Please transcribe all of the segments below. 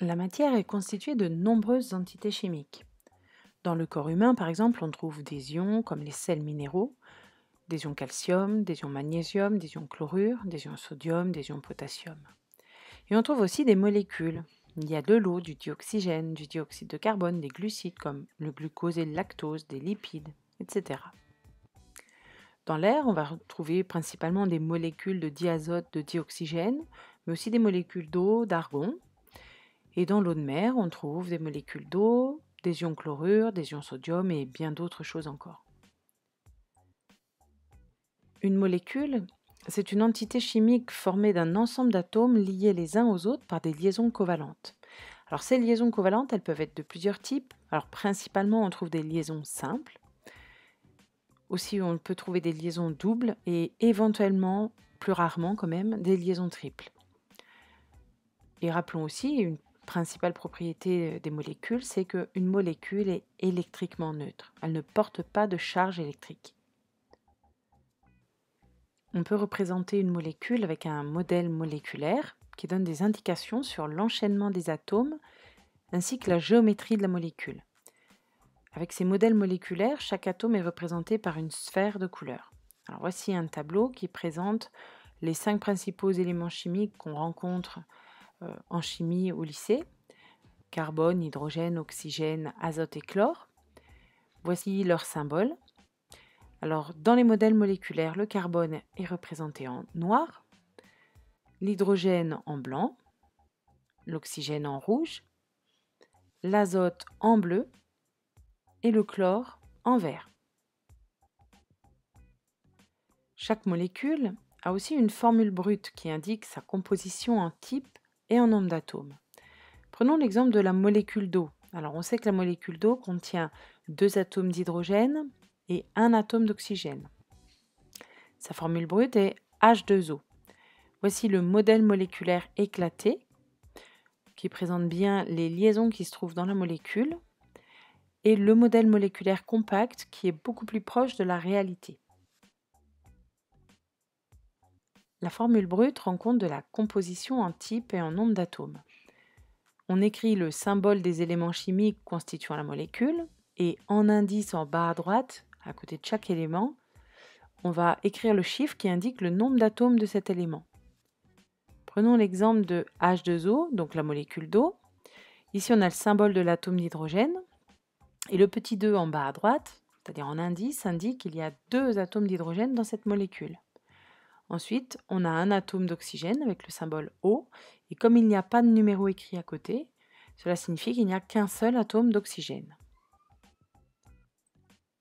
La matière est constituée de nombreuses entités chimiques. Dans le corps humain, par exemple, on trouve des ions comme les sels minéraux, des ions calcium, des ions magnésium, des ions chlorure, des ions sodium, des ions potassium. Et on trouve aussi des molécules. Il y a de l'eau, du dioxygène, du dioxyde de carbone, des glucides comme le glucose et le lactose, des lipides, etc. Dans l'air, on va retrouver principalement des molécules de diazote, de dioxygène, mais aussi des molécules d'eau, d'argon. Et dans l'eau de mer, on trouve des molécules d'eau, des ions chlorure, des ions sodium et bien d'autres choses encore. Une molécule, c'est une entité chimique formée d'un ensemble d'atomes liés les uns aux autres par des liaisons covalentes. Alors ces liaisons covalentes, elles peuvent être de plusieurs types. Alors principalement, on trouve des liaisons simples, aussi, on peut trouver des liaisons doubles et éventuellement, plus rarement quand même, des liaisons triples. Et rappelons aussi, une principale propriété euh, des molécules, c'est qu'une molécule est électriquement neutre. Elle ne porte pas de charge électrique. On peut représenter une molécule avec un modèle moléculaire qui donne des indications sur l'enchaînement des atomes ainsi que la géométrie de la molécule. Avec ces modèles moléculaires, chaque atome est représenté par une sphère de couleur. voici un tableau qui présente les cinq principaux éléments chimiques qu'on rencontre euh, en chimie au lycée carbone, hydrogène, oxygène, azote et chlore. Voici leurs symboles. Alors, dans les modèles moléculaires, le carbone est représenté en noir, l'hydrogène en blanc, l'oxygène en rouge, l'azote en bleu et le chlore en vert. Chaque molécule a aussi une formule brute qui indique sa composition en type et en nombre d'atomes. Prenons l'exemple de la molécule d'eau. Alors on sait que la molécule d'eau contient deux atomes d'hydrogène et un atome d'oxygène. Sa formule brute est H2O. Voici le modèle moléculaire éclaté qui présente bien les liaisons qui se trouvent dans la molécule et le modèle moléculaire compact qui est beaucoup plus proche de la réalité. La formule brute rend compte de la composition en type et en nombre d'atomes. On écrit le symbole des éléments chimiques constituant la molécule et en indice en bas à droite, à côté de chaque élément, on va écrire le chiffre qui indique le nombre d'atomes de cet élément. Prenons l'exemple de H2O, donc la molécule d'eau. Ici, on a le symbole de l'atome d'hydrogène, et le petit 2 en bas à droite, c'est-à-dire en indice, indique qu'il y a deux atomes d'hydrogène dans cette molécule. Ensuite, on a un atome d'oxygène avec le symbole O, et comme il n'y a pas de numéro écrit à côté, cela signifie qu'il n'y a qu'un seul atome d'oxygène.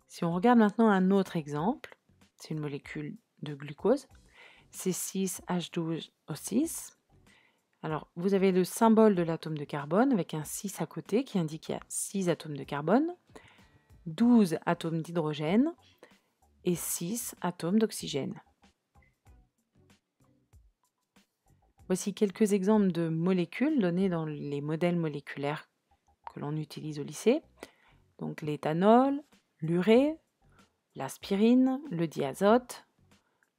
Si on regarde maintenant un autre exemple, c'est une molécule de glucose, C6H12O6, alors, vous avez le symbole de l'atome de carbone avec un 6 à côté qui indique qu'il y a 6 atomes de carbone, 12 atomes d'hydrogène et 6 atomes d'oxygène. Voici quelques exemples de molécules données dans les modèles moléculaires que l'on utilise au lycée. Donc l'éthanol, l'urée, l'aspirine, le diazote,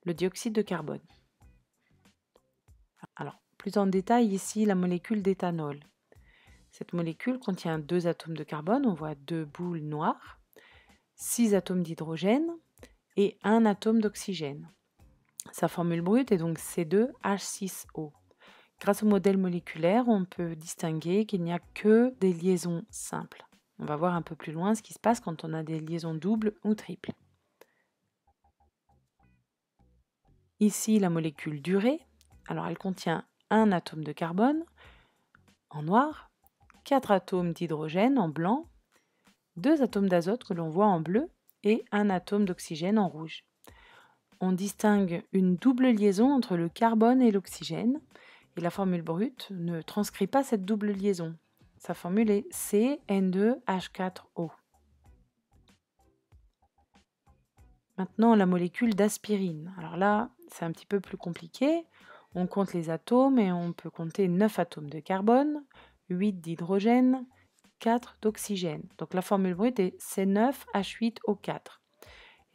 le dioxyde de carbone. Alors, plus en détail ici la molécule d'éthanol. Cette molécule contient deux atomes de carbone, on voit deux boules noires, six atomes d'hydrogène et un atome d'oxygène. Sa formule brute est donc C2H6O. Grâce au modèle moléculaire, on peut distinguer qu'il n'y a que des liaisons simples. On va voir un peu plus loin ce qui se passe quand on a des liaisons doubles ou triples. Ici, la molécule d'urée. Alors, elle contient un atome de carbone en noir, quatre atomes d'hydrogène en blanc, deux atomes d'azote que l'on voit en bleu et un atome d'oxygène en rouge. On distingue une double liaison entre le carbone et l'oxygène et la formule brute ne transcrit pas cette double liaison. Sa formule est CN2H4O. Maintenant, la molécule d'aspirine. Alors là, c'est un petit peu plus compliqué. On compte les atomes et on peut compter 9 atomes de carbone, 8 d'hydrogène, 4 d'oxygène. Donc la formule brute est C9H8O4.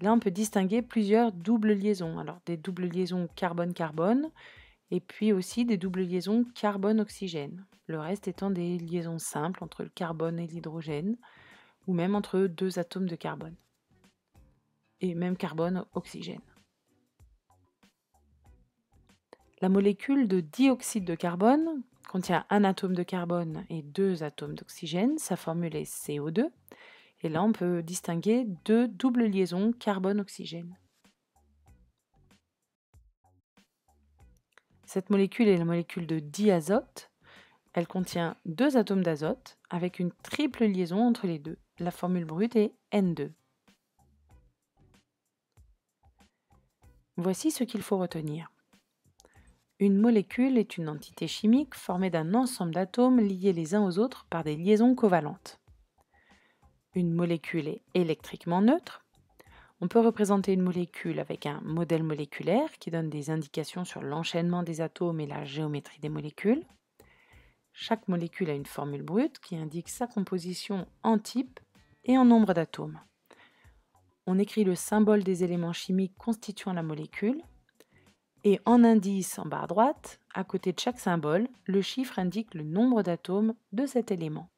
là, on peut distinguer plusieurs doubles liaisons. Alors des doubles liaisons carbone-carbone et puis aussi des doubles liaisons carbone-oxygène. Le reste étant des liaisons simples entre le carbone et l'hydrogène ou même entre deux atomes de carbone. Et même carbone-oxygène. La molécule de dioxyde de carbone contient un atome de carbone et deux atomes d'oxygène. Sa formule est CO2. Et là, on peut distinguer deux doubles liaisons carbone-oxygène. Cette molécule est la molécule de diazote. Elle contient deux atomes d'azote avec une triple liaison entre les deux. La formule brute est N2. Voici ce qu'il faut retenir. Une molécule est une entité chimique formée d'un ensemble d'atomes liés les uns aux autres par des liaisons covalentes. Une molécule est électriquement neutre. On peut représenter une molécule avec un modèle moléculaire qui donne des indications sur l'enchaînement des atomes et la géométrie des molécules. Chaque molécule a une formule brute qui indique sa composition en type et en nombre d'atomes. On écrit le symbole des éléments chimiques constituant la molécule, et en indice en barre droite, à côté de chaque symbole, le chiffre indique le nombre d'atomes de cet élément.